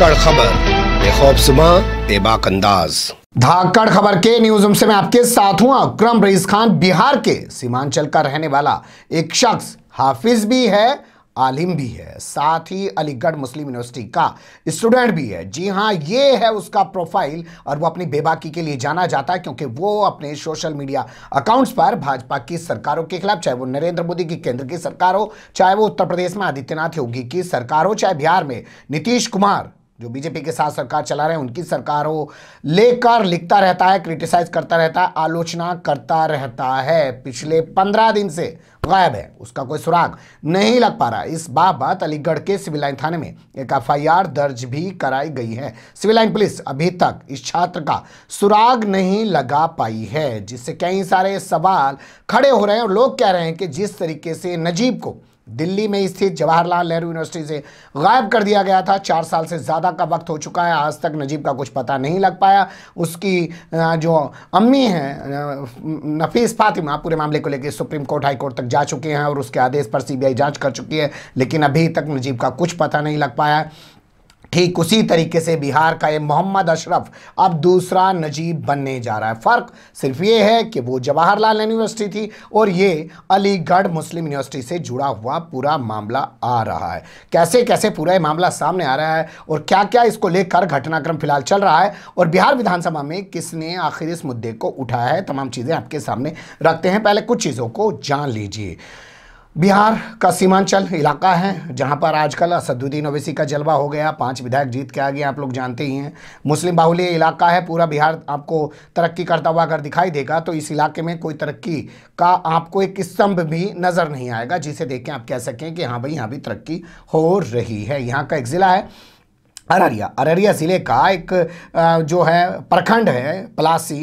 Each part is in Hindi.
धाकड़ खबर सुबह बेबाक अंदाज धाकड़ खबर के न्यूज से मैं आपके साथ हूं अक्रम रईस खान बिहार के सीमांचल का रहने वाला एक शख्स हाफिज भी है आलिम भी है साथ ही अलीगढ़ मुस्लिम यूनिवर्सिटी का स्टूडेंट भी है जी हाँ ये है उसका प्रोफाइल और वो अपनी बेबाकी के लिए जाना जाता है क्योंकि वो अपने सोशल मीडिया अकाउंट्स पर भाजपा की सरकारों के खिलाफ चाहे वो नरेंद्र मोदी की केंद्र की सरकार हो चाहे वो उत्तर प्रदेश में आदित्यनाथ योगी की सरकार हो चाहे बिहार में नीतीश कुमार जो बीजेपी के साथ सरकार चला रहे हैं उनकी सरकार हो लेकर लिखता रहता है क्रिटिसाइज करता रहता है आलोचना करता रहता है पिछले पंद्रह दिन से गायब है उसका कोई सुराग नहीं लग पा रहा इस बाबत अलीगढ़ के सिविल लाइन थाने में एक एफआईआर दर्ज भी कराई गई है सिविल लाइन पुलिस अभी तक इस छात्र का सुराग नहीं लगा पाई है जिससे कई सारे सवाल खड़े हो रहे हैं और लोग कह रहे हैं कि जिस तरीके से नजीब को दिल्ली में स्थित जवाहरलाल नेहरू यूनिवर्सिटी से गायब कर दिया गया था चार साल से ज़्यादा का वक्त हो चुका है आज तक नजीब का कुछ पता नहीं लग पाया उसकी जो अम्मी हैं नफीस फातिमा पूरे मामले को लेकर सुप्रीम कोर्ट हाई कोर्ट तक जा चुके हैं और उसके आदेश पर सीबीआई जांच कर चुकी है लेकिन अभी तक नजीब का कुछ पता नहीं लग पाया ठीक उसी तरीके से बिहार का ये मोहम्मद अशरफ अब दूसरा नजीब बनने जा रहा है फ़र्क सिर्फ ये है कि वो जवाहरलाल यूनिवर्सिटी थी और ये अलीगढ़ मुस्लिम यूनिवर्सिटी से जुड़ा हुआ पूरा मामला आ रहा है कैसे कैसे पूरा ये मामला सामने आ रहा है और क्या क्या इसको लेकर घटनाक्रम फिलहाल चल रहा है और बिहार विधानसभा में किसने आखिर इस मुद्दे को उठाया है तमाम चीज़ें आपके सामने रखते हैं पहले कुछ चीज़ों को जान लीजिए बिहार का सीमांचल इलाका है जहां पर आजकल असदुद्दीन ओवैसी का जलवा हो गया पांच विधायक जीत के आ गए आप लोग जानते ही हैं मुस्लिम बाहुल्य इलाका है पूरा बिहार आपको तरक्की करता हुआ अगर दिखाई देगा तो इस इलाके में कोई तरक्की का आपको एक स्तंभ भी नज़र नहीं आएगा जिसे देख के आप कह सकें कि हाँ भाई यहाँ भी तरक्की हो रही है यहाँ का एक ज़िला है अररिया अररिया ज़िले का एक जो है प्रखंड है पलासी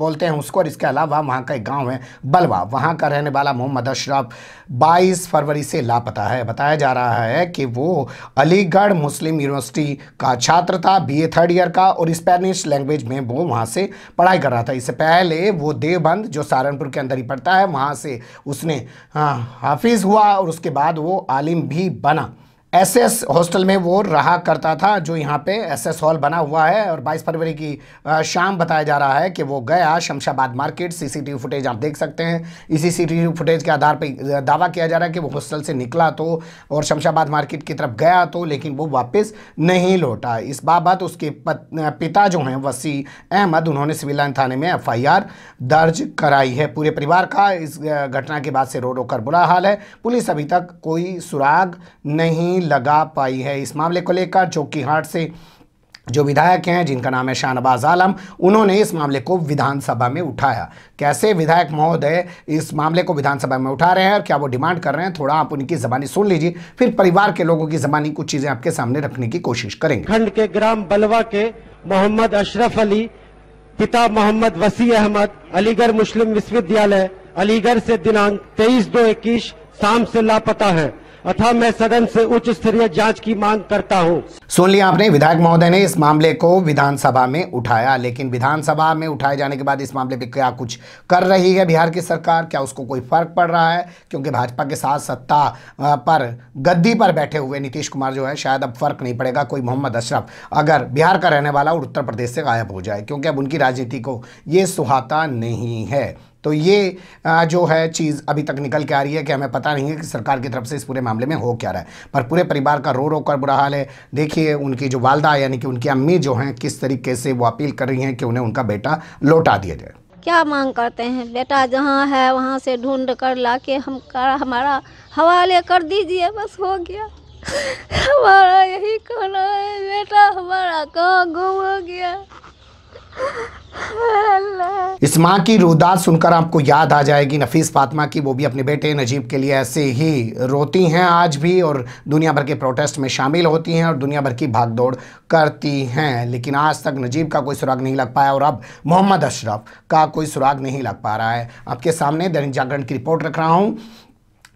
बोलते हैं उसको और इसके अलावा वहाँ का एक गांव है बलवा वहाँ का रहने वाला मोहम्मद अशरफ 22 फरवरी से लापता है बताया जा रहा है कि वो अलीगढ़ मुस्लिम यूनिवर्सिटी का छात्र था बीए थर्ड ईयर का और स्पेनिश लैंग्वेज में वो वहाँ से पढ़ाई कर रहा था इससे पहले वो देवबंद जो सहारनपुर के अंदर ही पढ़ता है वहाँ से उसने हाँ, हाफिज़ हुआ और उसके बाद वो आलिम भी बना एसएस हॉस्टल में वो रहा करता था जो यहाँ पे एसएस हॉल बना हुआ है और 22 फरवरी की शाम बताया जा रहा है कि वो गया शमशाबाद मार्केट सीसीटीवी फुटेज आप देख सकते हैं इसी सीसीटीवी फुटेज के आधार पर दावा किया जा रहा है कि वो हॉस्टल से निकला तो और शमशाबाद मार्केट की तरफ गया तो लेकिन वो वापस नहीं लौटा इस बाबत उसके पिता जो हैं वसी अहमद उन्होंने सिविल लाइन थाने में एफ दर्ज कराई है पूरे परिवार का इस घटना के बाद से रो रो कर बुरा हाल है पुलिस अभी तक कोई सुराग नहीं लगा पाई है इस मामले को लेकर चौकीहाट से जो विधायक हैं जिनका नाम है शाहनवाज आलम उन्होंने इस मामले को विधानसभा में उठाया कैसे विधायक महोदय इस मामले को विधानसभा में उठा रहे हैं और क्या वो डिमांड कर रहे हैं थोड़ा आप उनकी जबानी सुन लीजिए फिर परिवार के लोगों की जबानी कुछ चीजें आपके सामने रखने की कोशिश करेंगे खंड के ग्राम बलवा के मोहम्मद अशरफ अली पिता मोहम्मद वसी अहमद अलीगढ़ मुस्लिम विश्वविद्यालय अलीगढ़ से दिनांक तेईस दो इक्कीस शाम से लापता है अथा मैं सदन से उच्च स्तरीय जांच की मांग करता हूं। सुन लिया आपने विधायक महोदय ने इस मामले को विधानसभा में उठाया लेकिन विधानसभा में उठाए जाने के बाद इस मामले पे क्या कुछ कर रही है बिहार की सरकार क्या उसको कोई फर्क पड़ रहा है क्योंकि भाजपा के साथ सत्ता पर गद्दी पर बैठे हुए नीतीश कुमार जो है शायद अब फर्क नहीं पड़ेगा कोई मोहम्मद अशरफ अगर बिहार का रहने वाला और उत्तर प्रदेश से गायब हो जाए क्योंकि अब उनकी राजनीति को ये सुहाता नहीं है तो ये जो है चीज़ अभी तक निकल के आ रही है कि हमें पता नहीं है कि सरकार की तरफ से इस पूरे मामले में हो क्या रहा है पर पूरे परिवार का रो रो कर बुरा हाल है देखिए उनकी जो वालदा यानी कि उनकी अम्मी जो हैं किस तरीके से वो अपील कर रही हैं कि उन्हें उनका बेटा लौटा दिया जाए क्या मांग करते हैं बेटा जहाँ है वहाँ से ढूंढ कर ला के हम कर, हमारा हवाले कर दीजिए बस हो गया हमारा यही कहना है बेटा हमारा कहाँ गुम हो गया इस माँ की रोदात सुनकर आपको याद आ जाएगी नफीस फातिमा की वो भी अपने बेटे नजीब के लिए ऐसे ही रोती हैं आज भी और दुनिया भर के प्रोटेस्ट में शामिल होती हैं और दुनिया भर की भागदौड़ करती हैं लेकिन आज तक नजीब का कोई सुराग नहीं लग पाया और अब मोहम्मद अशरफ का कोई सुराग नहीं लग पा रहा है आपके सामने दैनिक जागरण की रिपोर्ट रख रहा हूँ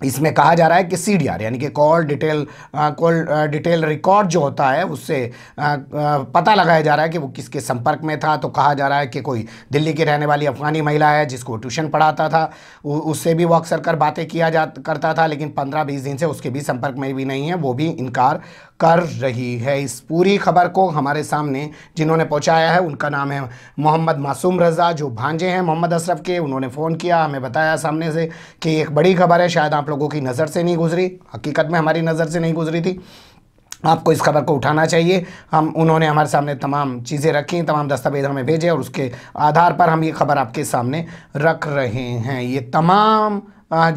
इसमें कहा जा रहा है कि सी यानी कि call detail call detail record जो होता है उससे पता लगाया जा रहा है कि वो किसके संपर्क में था तो कहा जा रहा है कि कोई दिल्ली की रहने वाली अफगानी महिला है जिसको ट्यूशन पढ़ाता था उससे भी वो अक्सर कर बातें किया जा करता था लेकिन पंद्रह बीस दिन से उसके भी संपर्क में भी नहीं है वो भी इनकार कर रही है इस पूरी खबर को हमारे सामने जिन्होंने पहुंचाया है उनका नाम है मोहम्मद मासूम रज़ा जो भांजे हैं मोहम्मद अशरफ के उन्होंने फ़ोन किया हमें बताया सामने से कि एक बड़ी खबर है शायद आप लोगों की नज़र से नहीं गुजरी हकीकत में हमारी नज़र से नहीं गुजरी थी आपको इस खबर को उठाना चाहिए हम उन्होंने हमारे सामने तमाम चीज़ें रखी तमाम दस्तावेज हमें भेजे और उसके आधार पर हम ये खबर आपके सामने रख रहे हैं ये तमाम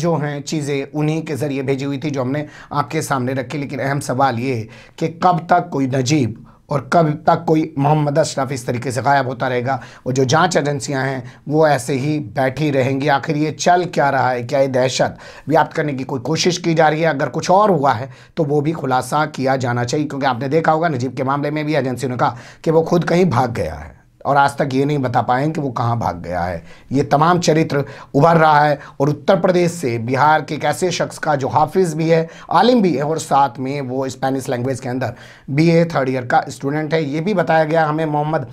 जो हैं चीज़ें उन्हीं के ज़रिए भेजी हुई थी जो हमने आपके सामने रखी लेकिन अहम सवाल ये कि कब तक कोई नजीब और कब तक कोई मोहम्मद अशरफ इस तरीके से गायब होता रहेगा और जो जांच एजेंसियां हैं वो ऐसे ही बैठी रहेंगी आखिर ये चल क्या रहा है क्या ये दहशत व्याप्त करने की कोई कोशिश की जा रही है अगर कुछ और हुआ है तो वो भी खुलासा किया जाना चाहिए क्योंकि आपने देखा होगा नजीब के मामले में भी एजेंसियों ने कहा कि वो खुद कहीं भाग गया है और आज तक ये नहीं बता पाए कि वो कहाँ भाग गया है ये तमाम चरित्र उभर रहा है और उत्तर प्रदेश से बिहार के एक ऐसे शख्स का जो हाफिज़ भी है आलिम भी है और साथ में वो स्पेनिश लैंग्वेज के अंदर बीए थर्ड ईयर का स्टूडेंट है ये भी बताया गया हमें मोहम्मद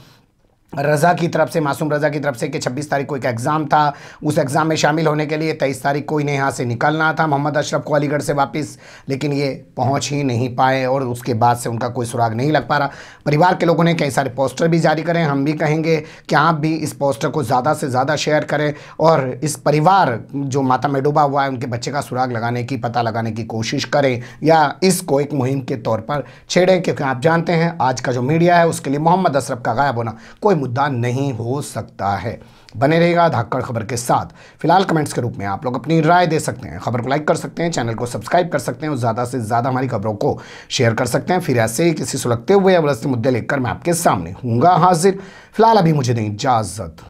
रज़ा की तरफ से मासूम रज़ा की तरफ से कि 26 तारीख को एक एग्ज़ाम था उस एग्ज़ाम में शामिल होने के लिए 23 तारीख को इन्हें यहाँ से निकलना था मोहम्मद अशरफ को अलीगढ़ से वापस लेकिन ये पहुँच ही नहीं पाए और उसके बाद से उनका कोई सुराग नहीं लग पा रहा परिवार के लोगों ने कई सारे पोस्टर भी जारी करें हम भी कहेंगे कि आप भी इस पोस्टर को ज़्यादा से ज़्यादा शेयर करें और इस परिवार जो माता में डूबा हुआ है उनके बच्चे का सुराग लगाने की पता लगाने की कोशिश करें या इसको एक मुहिम के तौर पर छेड़ें क्योंकि आप जानते हैं आज का जो मीडिया है उसके लिए मोहम्मद अशरफ का गायब होना कोई मुद्दा नहीं हो सकता है बने रहेगा धाकड़ खबर के साथ फिलहाल कमेंट्स के रूप में आप लोग अपनी राय दे सकते हैं खबर को लाइक कर सकते हैं चैनल को सब्सक्राइब कर सकते हैं और ज़्यादा से ज़्यादा हमारी खबरों को शेयर कर सकते हैं फिर ऐसे ही किसी सुलगते हुए या मुद्दे लेकर मैं आपके सामने हूँगा हाजिर फिलहाल अभी मुझे दें इजाज़त